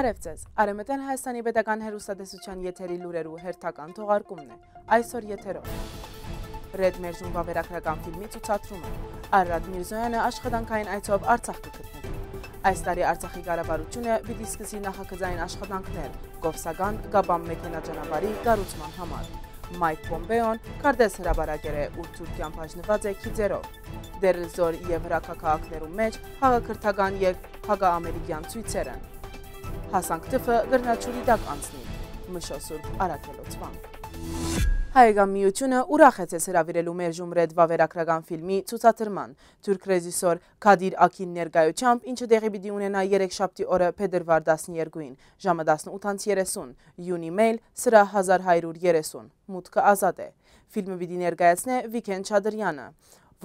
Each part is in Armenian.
Բարև ձեզ։ Արեմտեն Հայաստանի Պետական Հերուսադեսության եթերի լուրերու հերթական թողարկումն է։ Այսօր եթերով։ Ռեդ Մերժուն վավերագրական ֆիլմի ցուցադրումը։ Արադ Միրզոյանը աշխատանքային այցով Արցախ կգտնվի։ Այս տարի Արցախի ղարավարությունը պիտի սկսի նախագծային աշխատանքներ Կովսական Գաբամ մեքենաճանապարհի կառուցման համար։ Մայք Պոմպեոն կարդես հրաբարակեր է ու Թուրքիան բաժնված է քիզերով։ Դերզոր եւ հրակակաղակներում մեջ հաղաքրթական եւ հագա ամերիկյան ցույցեր են։ Հասանք տվը գրնաչուրի դակ անցնի։ Մշոսուրբ արակելոցվան։ Հայեգան միությունը ուրախ է ձեզ հրավիրելու մեր ժումրետ վավերակրագան վիլմի ծուցատրման, թուրկ ռեզիսոր կադիր ակին ներգայությամբ, ինչը դեղի բիդի ունենա երեկ շապտի օրը պետրվար 12-ին, ժամը 18-30, յունի մեյլ սրա 1130, մուտքը ազատ է։ Վիլմը բիդի ներգայացն է վիկեն չադրյանը,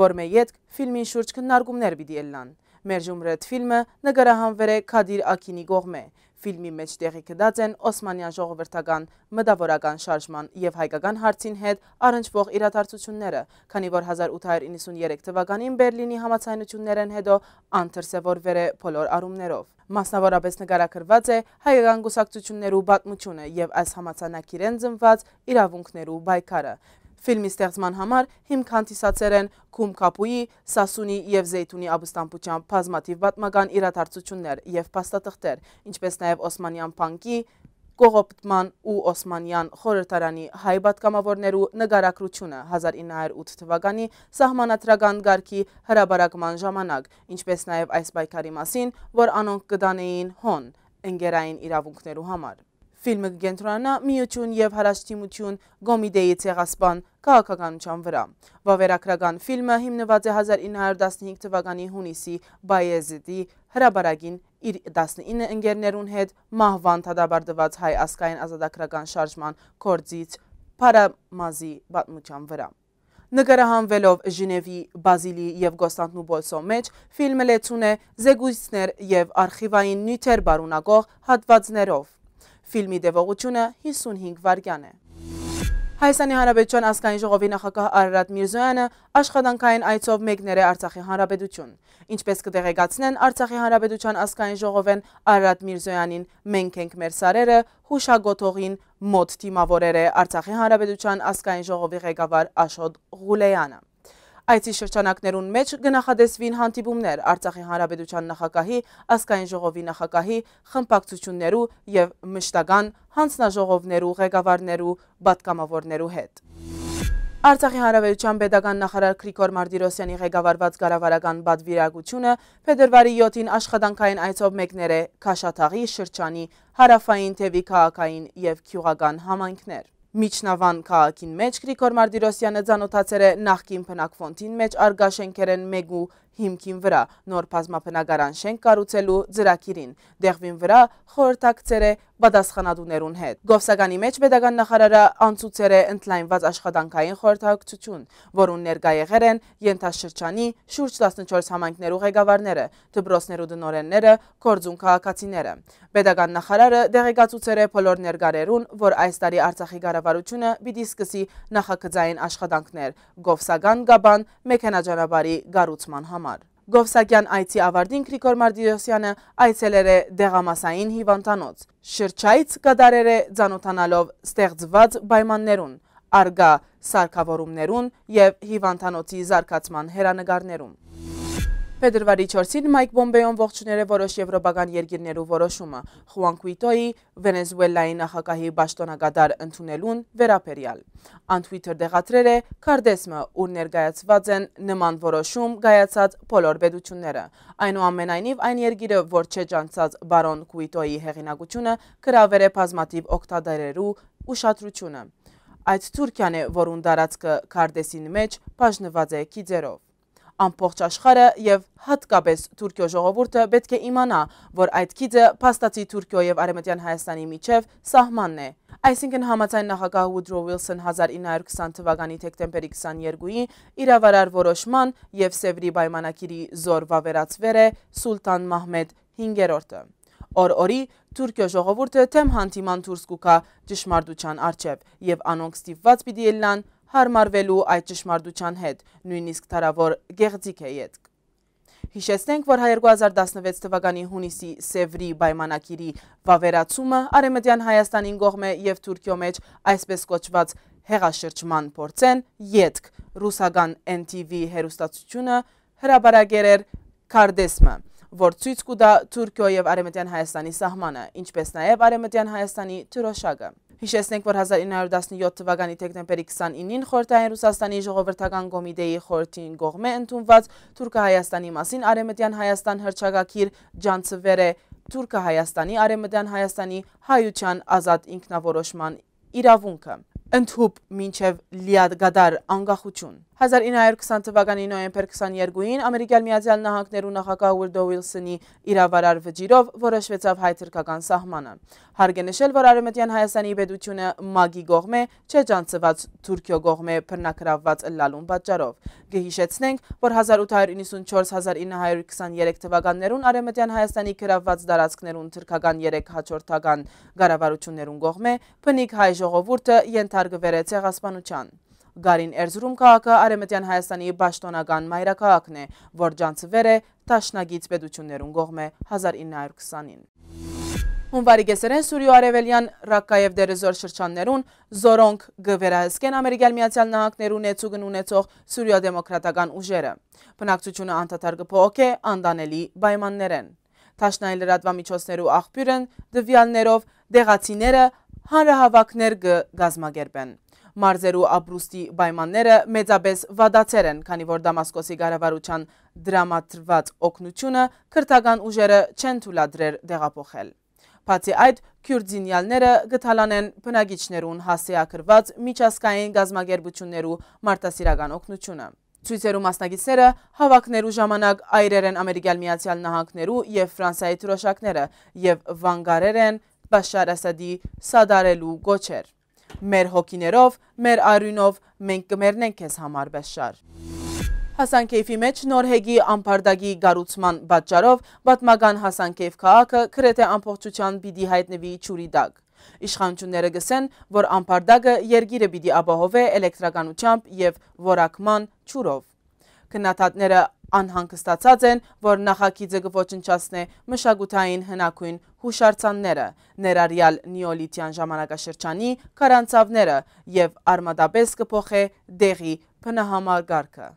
որ մե ետք վիլմին շուրջ կնարգումներ բիդի էլլան։ Մերժում ռետ ֆիլմը նգարահանվեր է Քադիր Ակինի գողմե։ Ֆիլմի մեջ տեղի կդած են Օսմանյան ժողովրդական մտավորական շարժման եւ հայկական հարցին հետ առնչվող իրադարձությունները, քանի որ 1893 թվականին Բերլինի համացայնություններն հետո անթրսևորվեր է բոլոր առումներով։ Մասնավորապես նկարագրված է հայկական գուսակցություններու պատմությունը եւ այս համացանակիրեն ծնված իրավունքներու բայկարը։ Վիլմի ստեղծման համար հիմք հանդիսացեր են Քում Կապուի, Սասունի և Զեյթունի աբստամպության պազմատիվ բատմական իրադարձություններ և պաստատղթեր, ինչպես նաև Օսմանյան պանքի, կողոպտման ու Օսմանյան խորրտարանի հայ բատկամավորներու նգարակրությունը 1908 թվականի սահմանատրական գարքի հրաբարակման ժամանակ, ինչպես նաև այս բայքարի մասին, որ անոնք կդանեին հոն, ընգերային իրավունքներու համար։ Ֆիլմը կգենտրոնանա միություն եւ հարաշտիմություն Գոմիդեի ցեղասպան քաղաքականության վրա։ Վավերագրական ֆիլմը հիմնված է 1915 թվականի հունիսի Բայեզիդի հրաբարագին իր 19 ընկերներուն հետ մահվան թադաբարդված հայ ասկային ազատագրական շարժման կորձից Փարամազի պատմության վրա։ Նգրահանվելով ժինևի, բազիլի և գոստանտնու բոլսո մեջ, վիլմը լեցուն է զեգույցներ և արխիվային նյութեր բարունակող հատվածներով։ Վիլմի դևողությունը 55 վարգյան է։ Հայաստանի Հանրապետության ազգային ժողովի նախագահ Արարատ Միրզոյանը աշխատանքային այցով մեկներ է Արցախի Հանրապետություն։ Ինչպես կդեղեկացնեն Արցախի Հանրապետության ազգային ժողովեն Արարատ Միրզոյանին «Մենք ենք մեր սարերը» հուշագոթողին մոտ թիմավորեր է Արցախի Հանրապետության ազգային ժողովի ղեկավար Աշոտ Ղուլեյանը։ Այցի շրջանակներուն մեջ գնախադեսվին հանդիպումներ Արցախի Հանրապետության նախագահի, ասկային ժողովի նախագահի, խմպակցություններու և մշտական հանցնաժողովներու, ղեկավարներու, բատկամավորներու հետ։ Արցախի Հանրավերության պետական նախարար Քրիկոր Մարդիրոսյանի ղեկավարված գարավարական բադվիրագությունը փետրվարի 7-ին աշխատանքային այցով մեկներ է Քաշաթաղի շրջանի հարավային թևի քաղաքային եւ քյուղական համայնքներ միջնավան կաղաքին մեջ, գրիքոր Մարդիրոսյանը ձանոթացեր է նախկին պնակվոնտին մեջ, արգաշենքեր են մեկ ու հիմքին վրա, նոր պազմապնագարան շենք կարուցելու ձրակիրին, դեղվին վրա խորորդակցեր է բադասխանադուներուն հետ։ Գովսականի մեջ պետական նախարարը անցուցեր է ընդլայնված աշխատանքային խորհրդակցություն, որուն ներգայեղեր են ենթաշրջանի շուրջ 14 համայնքներու ղեկավարները, դպրոցներու դնորենները, կորձուն քաղաքացիները։ Պետական նախարարը դեղեկացուցեր է բոլոր ներգարերուն, որ այս տարի Արցախի ղարավարությունը պիտի սկսի նախագծային աշխատանքներ Գովսական գաբան մեքենաճանապարհի գառուցման համար համար։ Գովսակյան այցի ավարդին Քրիկոր Մարդիրոսյանը այցելեր է դեղամասային հիվանդանոց, շրջայց կադարեր է ծանոթանալով ստեղծված բայմաններուն, արգա սարկավորումներուն և հիվանդանոցի զարկացման հերանգարներում։ Փետրվարի 4-ին Մայք Բոմբեյոն ողջունել է որոշ եվրոպական երկիրներու որոշումը Խուան Կուիտոյի Վենեսուելայի նախագահի պաշտոնագադար ընդունելուն վերապերյալ։ Ան Twitter դեղատրել է Կարդեսմը, ուր ներկայացված են նման որոշում գայացած բոլոր պետությունները։ Այնուամենայնիվ այն երկիրը, որ չէ ճանցած բարոն Կուիտոյի հեղինակությունը, գրավեր է բազմաթիվ օկտադերերու ուշադրությունը։ Այդ Թուրքիան է, որուն դարածքը Կարդեսին մեջ բաժնված է կիձերով։ Ամբողջ աշխարը եւ հատկապես Թուրքիո ժողովուրդը պետք է իմանա, որ այդ քիծը փաստացի Թուրքիո եւ Արեմտյան Հայաստանի միջև սահմանն է։ Այսինքն համաձայն նախագահ Woodrow Wilson 1920 թվականի դեկտեմբերի 22-ի իրավարար որոշման եւ Սևրի պայմանագիրի զոր վավերացվեր է Սուլտան Մահմեդ 5-րդը։ Օր օրի Թուրքիո ժողովուրդը թեմ հանդիման դուրս կուքա ճշմարտության արչև եւ անոնք ստիպված պիտի ելնան հարմարվելու այդ ճշմարդության հետ, նույնիսկ թարավոր գեղձիք է ետք։ Հիշեցնենք, որ 2016 թվականի հունիսի Սևրի պայմանակիրի վավերացումը Արեմտյան Հայաստանին գողմ է և Թուրքյո մեջ այսպես կոչված հեղաշրջման փորձեն ետք ռուսական NTV հերուստացությունը հրաբարագեր էր Կարդեսմը, որ ծույց կուտա Թուրքյո և Արեմտյան Հայաստանի սահմանը, ինչպես նաև Արեմտյան Հայաստանի թրոշակը։ Հիշեցնենք, որ 1917 թվականի թեկտեմբերի 29-ին խորհրդային Ռուսաստանի ժողովրդական կոմիտեի խորհրդին կողմ է ընդունված Թուրքը-Հայաստանի մասին Արեմտյան Հայաստան հրճագակիր Ջանցվերը Թուրքը-Հայաստանի Արեմտյան Հայաստանի հայության ազատ ինքնավորոշման իրավունքը։ Ընդհուպ մինչև լիադգադար անգախություն։ 1920 թվականի նոյեմբեր 22-ին Ամերիկյալ Միացյալ Նահանգներու նախագահ Ուիլդո Ուիլսոնի իրավարար վճիրով որոշվեցավ հայ թրկական սահմանը։ Հարկ է նշել, որ Արևմտյան Հայաստանի պետությունը մագի գողմ է, չէ ճանցված Թուրքիո գողմ է բռնակրավված լալուն պատճառով։ Գհիշեցնենք, որ 1894-1923 թվականներուն Արևմտյան Հայաստանի գրավված դարածքներուն թրկական 3 հաջորդական գարավարություններուն գողմ է, բնիկ հայ ժողովուրդը ենթարկվեր է ցեղասպանության։ Գարին Էրզրում քաղաքը Արեմտյան Հայաստանի պաշտոնական մայրաքաղաքն է, որ ջանցվեր է տաշնագից պետություններուն գողմ է 1920-ին։ Հունվարի գեսերեն Սուրյո Արևելյան ռակկայև դերեզոր շրջաններուն զորոնք գվերահսկեն ամերիկյալ միացյալ նահակներուն էցուգն ունեցող Սուրյո դեմոքրատական ուժերը։ Բնակցությունը անդադար գփոք է անդանելի պայմաններ են։ Թաշնային լրատվամիջոցներու աղբյուրն դվյալներով դեղացիները հանրահավաքներ գազմագերբեն մարզերու ապրուստի բայմանները մեծապես վադացեր են, քանի որ դամասկոսի գարավարության դրամատրված օգնությունը կրթական ուժերը չեն թուլադրեր դեղափոխել։ Բացի այդ, քյուրձինյալները գտալանեն բնագիչներուն հասեակրված միջազգային գազմագերբություններու մարտասիրական օգնությունը։ Ցույցերու մասնակիցները հավաքներու ժամանակ այրեր են Ամերիկյան Միացյալ Նահանգներու եւ Ֆրանսիայի թրոշակները եւ վանգարեր են Բաշար Ասադի սադարելու գոչեր մեր հոգիներով, մեր արյունով մենք կմերնենք ես համարբես շար։ Հասանքեյվի մեջ Նորհեգի ամբարդագի գարուցման բատճարով բատմագան Հասանքեյվ կաղաքը կրետ է ամպողջության բիդի հայտնվի չուրի դակ։ Իշխանությունները գսեն, որ ամբարդագը երգիրը բիդի աբահով է էլեկտրականությամբ և որակման չուրով։ Քննադատները անհանգստացած են, որ նախագիծը կոչնչացնե մշակութային հնակույն հուշարձանները, ներառյալ նիոլիթյան ժամանակաշրջանի կարանցավները եւ արմատապես կփոխե դեղի բնահամարգարքը։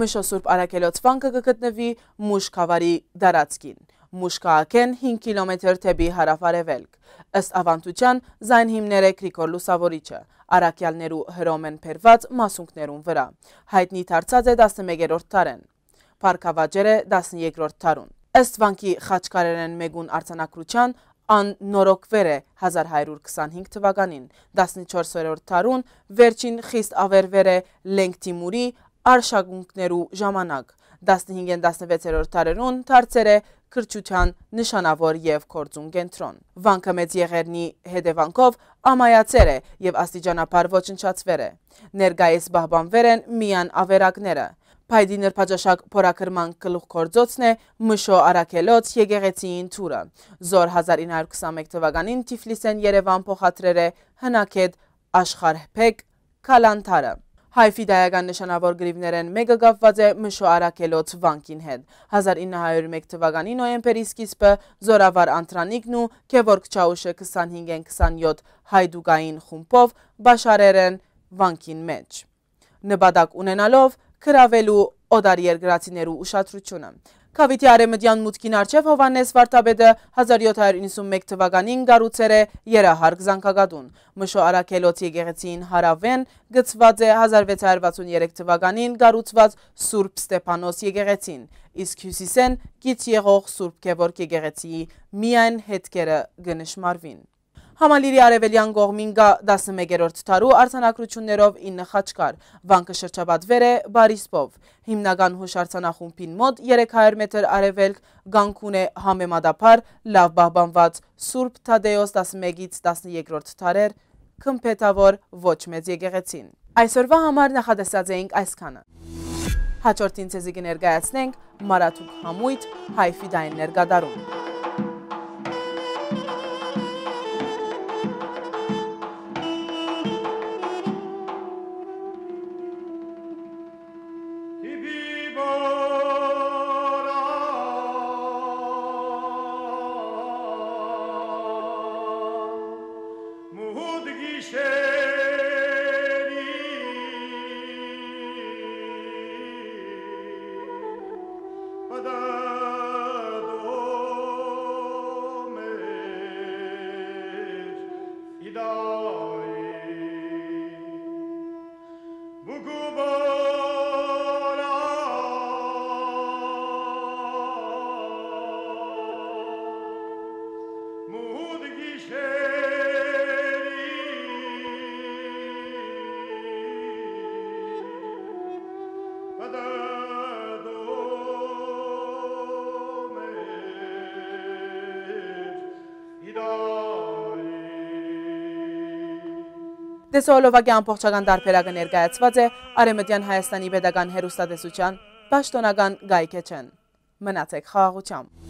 Մշո Սուրբ Արաքելոց վանքը կգտնվի Մուշ Խավարի դարածքին։ Մուշկահակեն 5 կիլոմետր թեպի հարավարևելք։ Ըստ ավանդության զայն հիմներ է Գրիգոր Լուսավորիչը, առակյալներու հրոմ են փերված մասունքներուն վրա։ Հայտնի դարձած է 11-րդ տարեն։ Փարքավաճեր է 12-րդ տարուն։ Ըստ վանկի խաչքարերեն մեգուն արցանակրության ան նորոգվեր է 1125 թվականին, 14-րդ տարուն վերջին խիստ ավերվեր է Լենք Թիմուրի արշագունքներու ժամանակ, 15-ն 16-րդ տարերուն դարձել է քրչության նշանավոր եւ կորձուն կենտրոն։ Վանքը մեծ եղերնի հետևանքով ամայացեր է եւ աստիճանաբար ոչնչացվեր է։ Ներկայիս բահբանվեր են միան ավերակները։ Փայդի նրբաճաշակ փորակրման գլուխ կորձոցն է Մշո Արաքելոց եկեղեցիին թուրը։ Զոր 1921 թվականին Թիֆլիսեն Երևան փոխադրել է հնակետ աշխարհ փեք կալանթարը։ Հայֆի դայական նշանավոր գրիվներեն մեկը գավված է մշո առակելոց վանքին հետ։ 1901 թվականի նոյեմպերի սկիսպը զորավար անտրանիքն ու կևորգ չաուշը 25-27 հայդուկային խումպով բաշարեր են վանքին մեջ։ Նպատակ ունենալով կրավելու օդար երգրացիներու ուշատրությունը։ Քավիթի արեմտյան մուտքին արջև Հովանես Վարդաբեդը 1791 թվականին գարուցեր է երահարկ զանգագադուն։ Մշո առակելոց եգեղեցին հարավեն գծված է 1663 թվականին գարուցված Սուրպ Ստեպանոս եգեղեցին, իսկ հյուսիսեն գիծ եղող Սուրպ կևորկ եգեղեցիի միայն հետքերը գնշմարվին։ Համալիրի արևելյան գողմին գա 11-րդ թարու արձանակրություններով ինը խաչկար, վանքը շրջաբատվեր է բարիսպով, հիմնական հուշ արձանախումպին մոտ 300 մետր արևելք գանքուն է համեմադապար, լավ բահբանված Սուրպ թադեոս 11-ից 12-րդ թարեր, կմպետավոր ոչ մեծ եգեղեցին։ Այսօրվա համար նախադեսած էինք այսքանը։ Հաչորդին ծեզի գներգայացնենք Մարաթուկ համույթ, հայվի դային ներգադարում։ 移動 Դեսոլովակի ամբողջական դարբերակը ներկայացված է Արեմտյան Հայաստանի Պետական Հերուստատեսության պաշտոնական գայքեչեն։ Մնացեք խաղաղությամբ։